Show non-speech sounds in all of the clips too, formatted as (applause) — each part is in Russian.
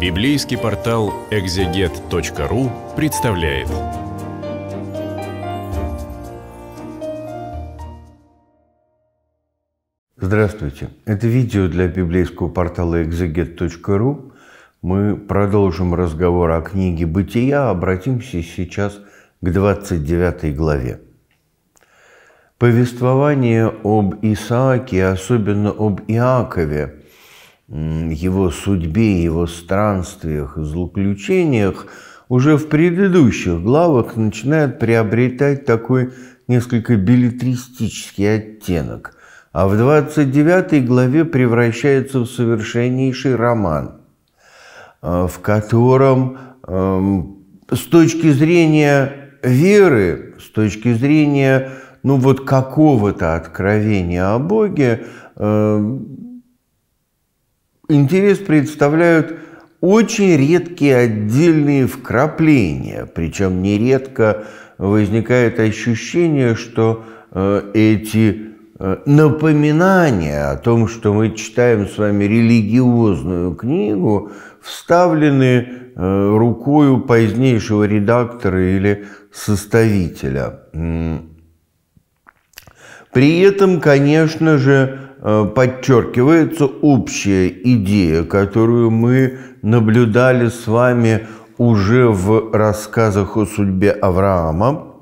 Библейский портал экзегет.ру представляет. Здравствуйте. Это видео для библейского портала экзегет.ру. Мы продолжим разговор о книге «Бытия», обратимся сейчас к 29 главе. Повествование об Исааке, особенно об Иакове – его судьбе, его странствиях и злоключениях уже в предыдущих главах начинает приобретать такой несколько билетристический оттенок, а в 29 главе превращается в совершеннейший роман, э, в котором эм, с точки зрения веры, с точки зрения ну вот какого-то откровения о Боге, э, интерес представляют очень редкие отдельные вкрапления, причем нередко возникает ощущение, что э, эти э, напоминания о том, что мы читаем с вами религиозную книгу, вставлены э, рукою позднейшего редактора или составителя. При этом, конечно же, Э, подчеркивается общая идея, которую мы наблюдали с вами уже в рассказах о судьбе Авраама,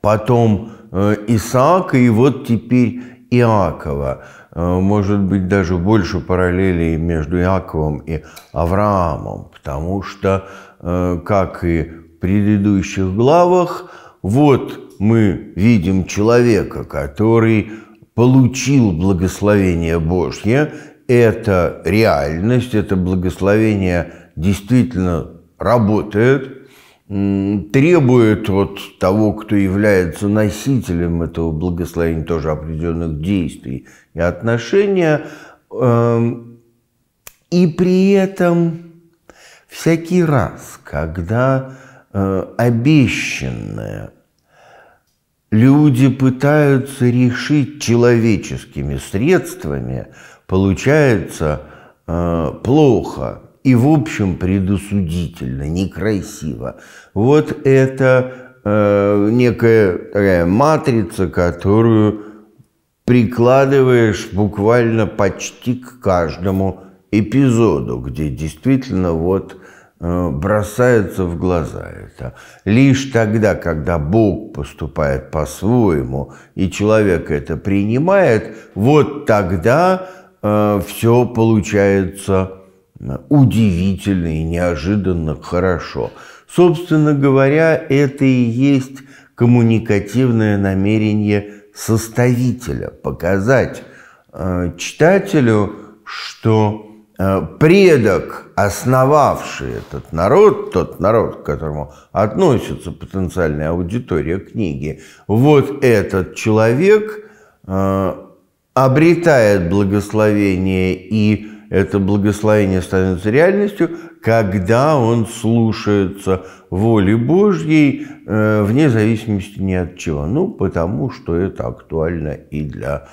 потом э, Исаака и вот теперь Иакова. Э, может быть, даже больше параллелей между Иаковом и Авраамом, потому что, как и в предыдущих главах, вот мы видим человека, который получил благословение Божье, это реальность, это благословение действительно работает, требует от того, кто является носителем этого благословения, тоже определенных действий и отношения. Эм, и при этом всякий раз, когда э, обещанное Люди пытаются решить человеческими средствами, получается э, плохо и, в общем, предусудительно, некрасиво. Вот это э, некая такая матрица, которую прикладываешь буквально почти к каждому эпизоду, где действительно вот Э, бросается в глаза это. Лишь тогда, когда Бог поступает по-своему, и человек это принимает, вот тогда э, все получается э, удивительно и неожиданно хорошо. Собственно говоря, это и есть коммуникативное намерение составителя – показать э, читателю, что Э, предок, основавший этот народ, тот народ, к которому относится потенциальная аудитория книги, вот этот человек э, обретает благословение, и это благословение становится реальностью, когда он слушается воли Божьей, э, вне зависимости ни от чего. Ну, потому что это актуально и для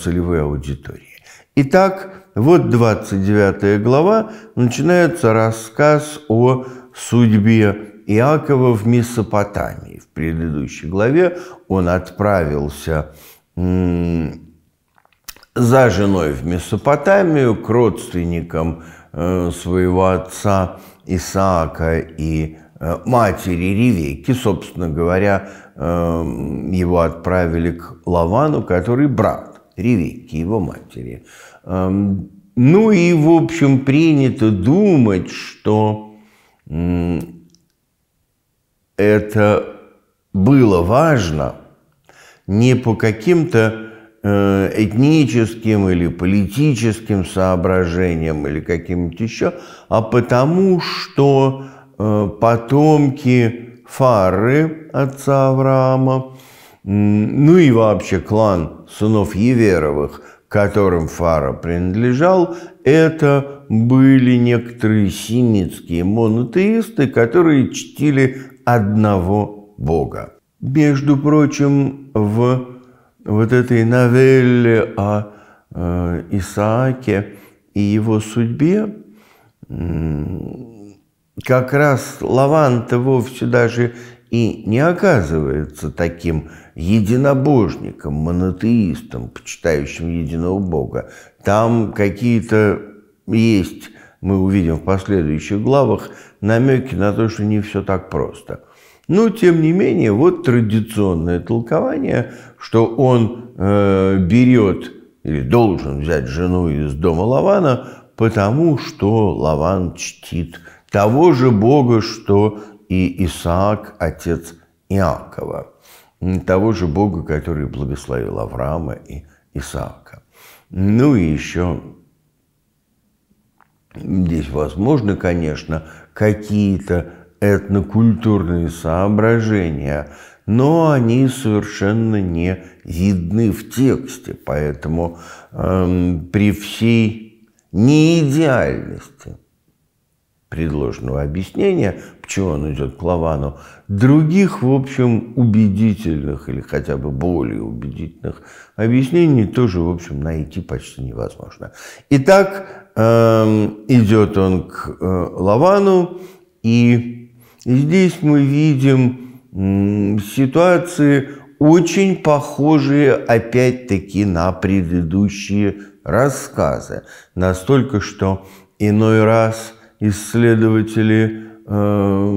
целевой аудитории. Итак, вот 29 глава начинается рассказ о судьбе Иакова в Месопотамии. В предыдущей главе он отправился за женой в Месопотамию к родственникам э, своего отца Исаака и э, матери Ревеки, собственно говоря, э, его отправили к Лавану, который брат. Ревекки, его матери. Ну и, в общем, принято думать, что это было важно не по каким-то э, этническим или политическим соображениям или каким-нибудь еще, а потому что э, потомки Фары отца Авраама, ну и вообще клан сынов Еверовых, которым Фара принадлежал, это были некоторые семитские монотеисты, которые чтили одного бога. Между прочим, в вот этой новелле о э, Исааке и его судьбе как раз Лаванта вовсе даже и не оказывается таким единобожником, монотеистом, почитающим единого Бога. Там какие-то есть, мы увидим в последующих главах, намеки на то, что не все так просто. Но, тем не менее, вот традиционное толкование, что он э, берет или должен взять жену из дома Лавана, потому что Лаван чтит того же Бога, что и Исаак – отец Иакова, того же Бога, который благословил Авраама и Исаака. Ну и еще здесь возможны, конечно, какие-то этнокультурные соображения, но они совершенно не видны в тексте, поэтому эм, при всей неидеальности предложенного объяснения, почему он идет к Лавану, других, в общем, убедительных или хотя бы более убедительных объяснений тоже, в общем, найти почти невозможно. Итак, эм, идет он к э, Лавану, и здесь мы видим ситуации, очень похожие опять-таки на предыдущие рассказы. Настолько, что иной раз – исследователи э,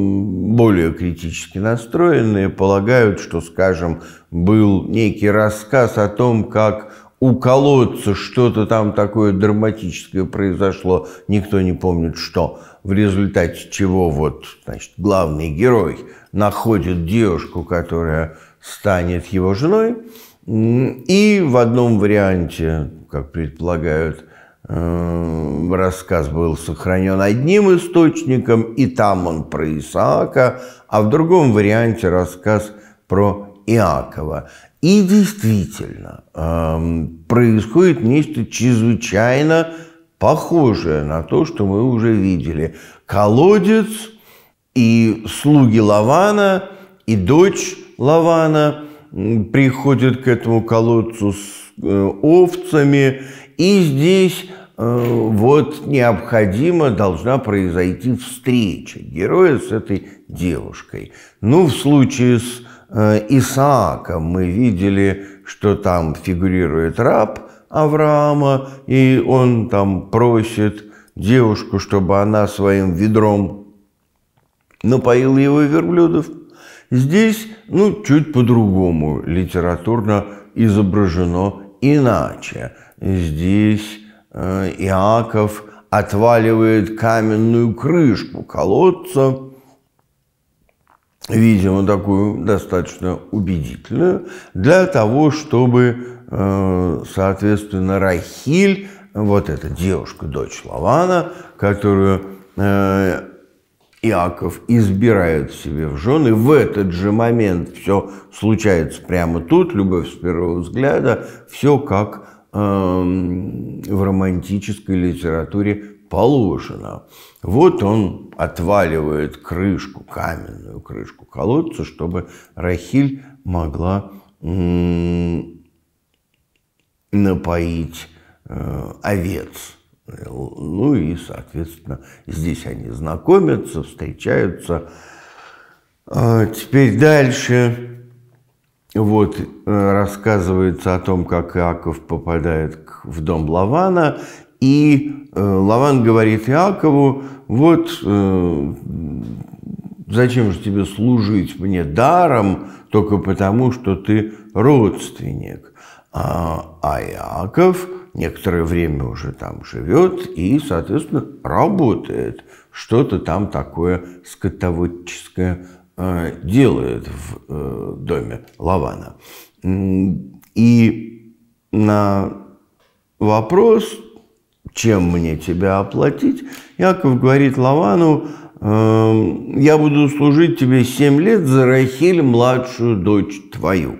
более критически настроенные полагают, что, скажем, был некий рассказ о том, как у колодца что-то там такое драматическое произошло, никто не помнит что, в результате чего вот, значит, главный герой находит девушку, которая станет его женой, и в одном варианте, как предполагают Э, рассказ был сохранен одним источником, и там он про Исаака, а в другом варианте рассказ про Иакова. И действительно, эм, происходит нечто чрезвычайно похожее на то, что мы уже видели. Колодец и слуги Лавана, и дочь Лавана приходят к этому колодцу с э, овцами, и здесь э, вот необходимо должна произойти встреча героя с этой девушкой. Ну, в случае с э, Исааком мы видели, что там фигурирует раб Авраама, и он там просит девушку, чтобы она своим ведром напоила его верблюдов. Здесь, ну, чуть по-другому литературно изображено иначе – здесь э, Иаков отваливает каменную крышку колодца, видимо, такую достаточно убедительную, для того, чтобы, э, соответственно, Рахиль, вот эта девушка, дочь Лавана, которую э, Иаков избирает себе в жены. В этот же момент все случается прямо тут, любовь с первого взгляда, все как Эм, в романтической литературе положено. Вот он отваливает крышку, каменную крышку колодца, чтобы Рахиль могла напоить э, овец. Ну и, соответственно, здесь они знакомятся, встречаются. А теперь дальше вот э, рассказывается о том, как Иаков попадает в дом Лавана, и э, Лаван говорит Иакову, вот э, зачем же тебе служить мне даром только потому, что ты родственник. А, а Иаков некоторое время уже там живет и, соответственно, работает. Что-то там такое скотоводческое Э, делает в э, доме Лавана. И на вопрос, чем мне тебя оплатить, Яков говорит Лавану, «Эм, я буду служить тебе семь лет за Рахиль, младшую дочь твою.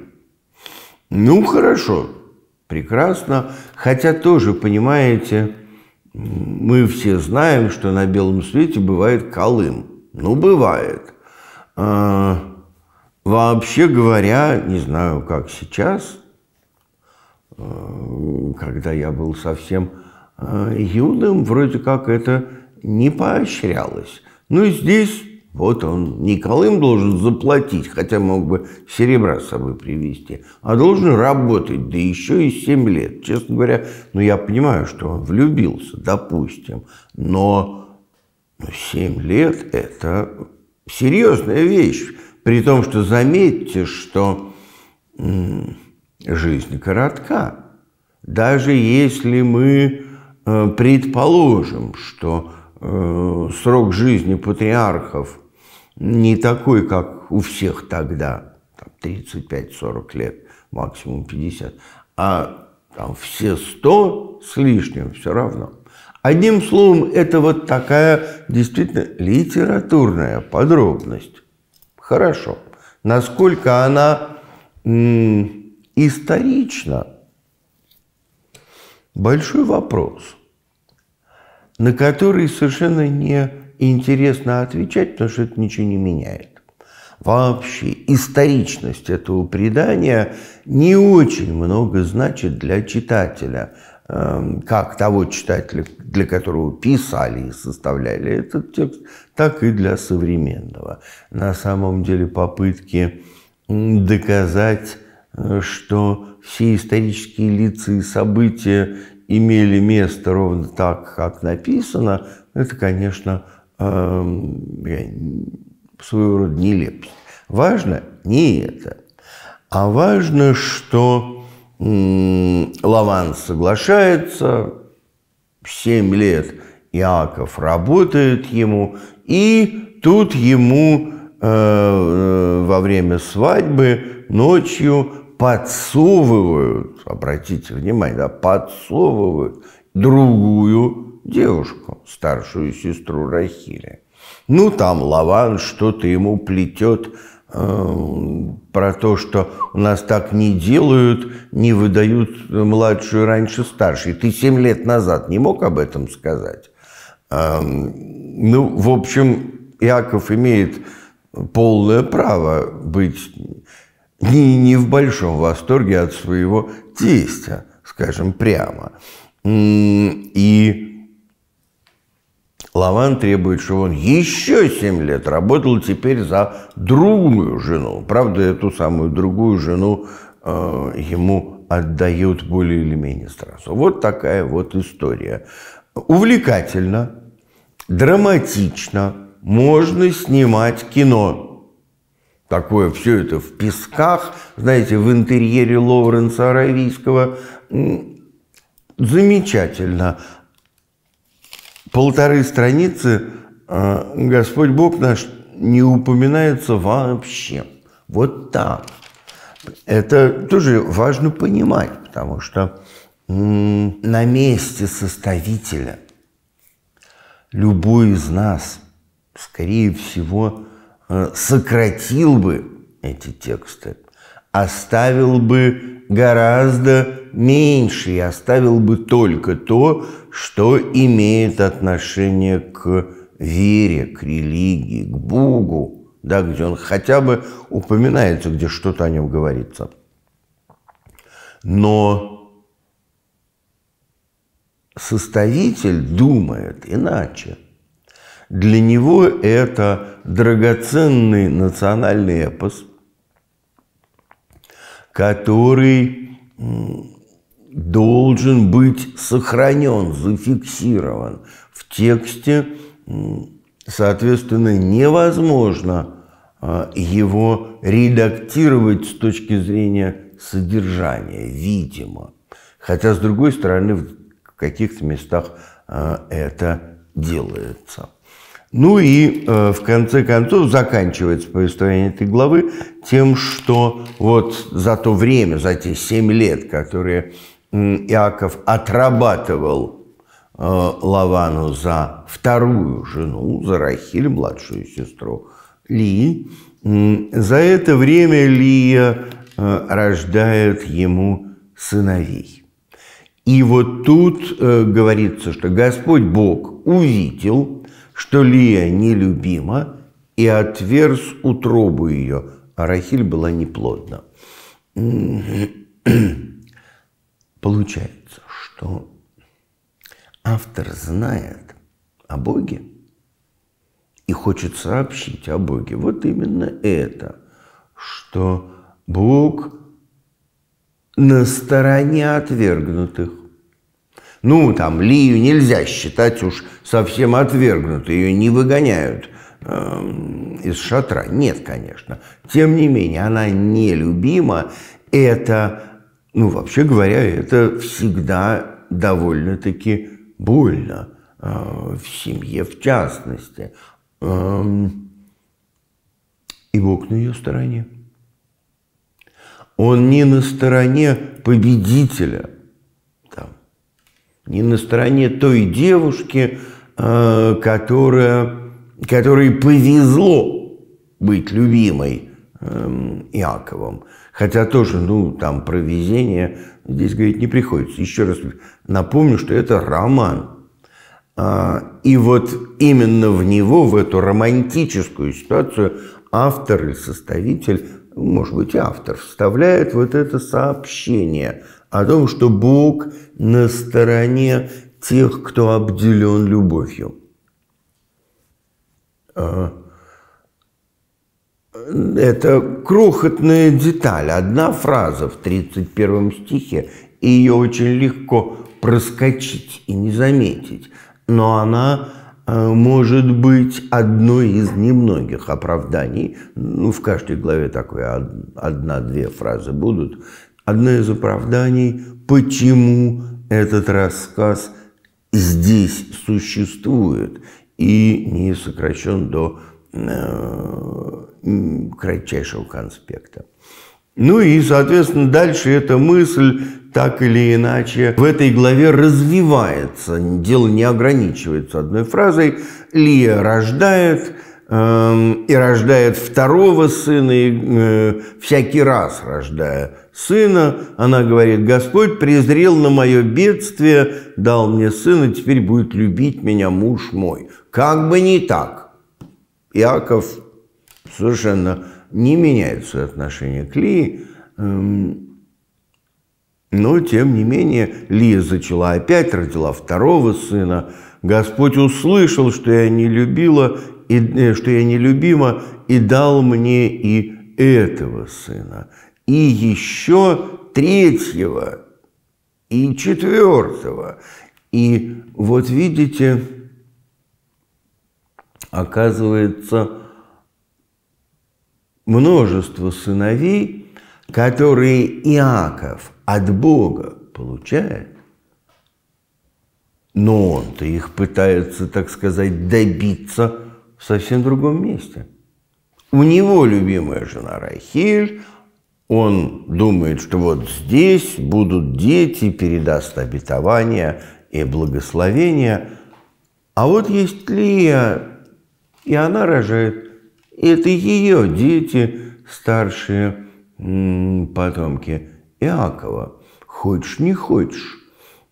Ну, хорошо, прекрасно. Хотя тоже, понимаете, мы все знаем, что на белом свете бывает колым. Ну, бывает. А, вообще говоря, не знаю, как сейчас, а, когда я был совсем а, юным, вроде как это не поощрялось. Ну, и здесь вот он, не Колым должен заплатить, хотя мог бы серебра с собой привезти, а должен работать, да еще и 7 лет. Честно говоря, ну я понимаю, что он влюбился, допустим, но 7 лет – это серьезная вещь, при том, что заметьте, что жизнь коротка. Даже если мы э, предположим, что э, срок жизни патриархов не такой, как у всех тогда, 35-40 лет, максимум 50, а там все 100 с лишним все равно – Одним словом, это вот такая действительно литературная подробность. Хорошо. Насколько она исторична? Большой вопрос, на который совершенно не интересно отвечать, потому что это ничего не меняет. Вообще историчность этого предания не очень много значит для читателя – Эм, как того читателя, для которого писали и составляли этот текст, так и для современного. На самом деле попытки доказать, э, что все исторические лица и события имели место ровно так, как написано, это, конечно, эм, своего рода нелепость. Важно не это, а важно, что Лаван соглашается, 7 лет Иаков работает ему, и тут ему э, э, во время свадьбы ночью подсовывают, обратите внимание, да, подсовывают другую девушку, старшую сестру Рахили. Ну, там Лаван что-то ему плетет Э, про то, что у нас так не делают, не выдают младшую раньше старшей. Ты семь лет назад не мог об этом сказать. Эм, ну, в общем, Яков имеет полное право быть не, не в большом восторге от своего тестя, скажем прямо. И Лаван требует, чтобы он еще семь лет работал теперь за другую жену. Правда, эту самую другую жену э, ему отдают более или менее сразу. Вот такая вот история. Увлекательно, драматично, можно снимать кино. Такое все это в песках, знаете, в интерьере Лоуренса Аравийского. Замечательно полторы страницы а, Господь Бог наш не упоминается вообще. Вот так. Это тоже важно понимать, потому что на месте составителя любой из нас, скорее всего, э, сократил бы эти тексты оставил бы гораздо меньше и оставил бы только то, что имеет отношение к вере, к религии, к Богу, да, где он хотя бы упоминается, где что-то о нем говорится. Но составитель думает иначе. Для него это драгоценный национальный эпос – который должен быть сохранен, зафиксирован. В тексте, соответственно, невозможно а, его редактировать с точки зрения содержания, видимо. Хотя, с другой стороны, в каких-то местах а, это делается. Ну и э, в конце концов заканчивается повествование этой главы тем, что вот за то время, за те семь лет, которые Иаков отрабатывал э, Лавану за вторую жену, за Рахиль, младшую сестру Лии, за это время Лия э, рождает ему сыновей. И вот тут э, говорится, что Господь Бог увидел, что Лия нелюбима, и отверз утробу ее, а Рахиль была неплодна. (clears throat) Получается, что автор знает о Боге и хочет сообщить о Боге. Вот именно это, что Бог на стороне отвергнутых. Ну, там, Лию нельзя считать уж совсем отвергнутой, ее не выгоняют э, из шатра. Нет, конечно. Тем не менее, она нелюбима. Это, ну, вообще говоря, это всегда довольно-таки больно э, в семье в частности. Э, и Бог на ее стороне. Он не на стороне победителя – не на стороне той девушки, э, которая, которой повезло быть любимой эм, Иаковом. Хотя тоже, ну, там про везение здесь говорить не приходится. Еще раз напомню, что это роман. А, и вот именно в него, в эту романтическую ситуацию, автор и составитель, ну, может быть, и автор, вставляет вот это сообщение о том, что Бог на стороне тех, кто обделен любовью. А, это крохотная деталь, одна фраза в 31 стихе, и ее очень легко проскочить и не заметить, но она а, может быть одной из немногих оправданий, ну, в каждой главе такое одна-две фразы будут, одно из оправданий, почему этот рассказ здесь существует и не сокращен до э, кратчайшего конспекта. Ну и, соответственно, дальше эта мысль так или иначе в этой главе развивается. Дело не ограничивается одной фразой. Лия рождает э, и рождает второго сына, и, э, всякий раз рождая сына. Она говорит, Господь презрел на мое бедствие, дал мне сына, теперь будет любить меня муж мой. Как бы не так. Иаков совершенно не меняет свое отношение к Ли, эм, но, тем не менее, Лия зачала опять, родила второго сына. Господь услышал, что я не любила, и, э, что я нелюбима, и дал мне и этого сына и еще третьего, и четвертого. И вот видите, оказывается, множество сыновей, которые Иаков от Бога получает, но он-то их пытается, так сказать, добиться в совсем другом месте. У него любимая жена Рахиль, он думает, что вот здесь будут дети, передаст обетование и благословение. А вот есть Лия, и она рожает. И это ее дети, старшие потомки Иакова. Хочешь, не хочешь.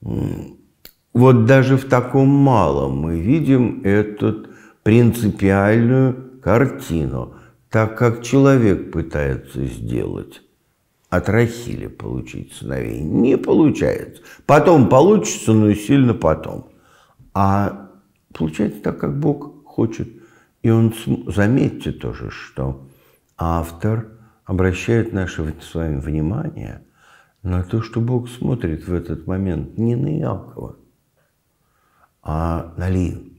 Вот даже в таком малом мы видим эту принципиальную картину – так как человек пытается сделать от Рахили получить сыновей. Не получается. Потом получится, но и сильно потом. А получается так, как Бог хочет. И он, заметьте тоже, что автор обращает наше с вами внимание на то, что Бог смотрит в этот момент не на Иакова, а на Лию.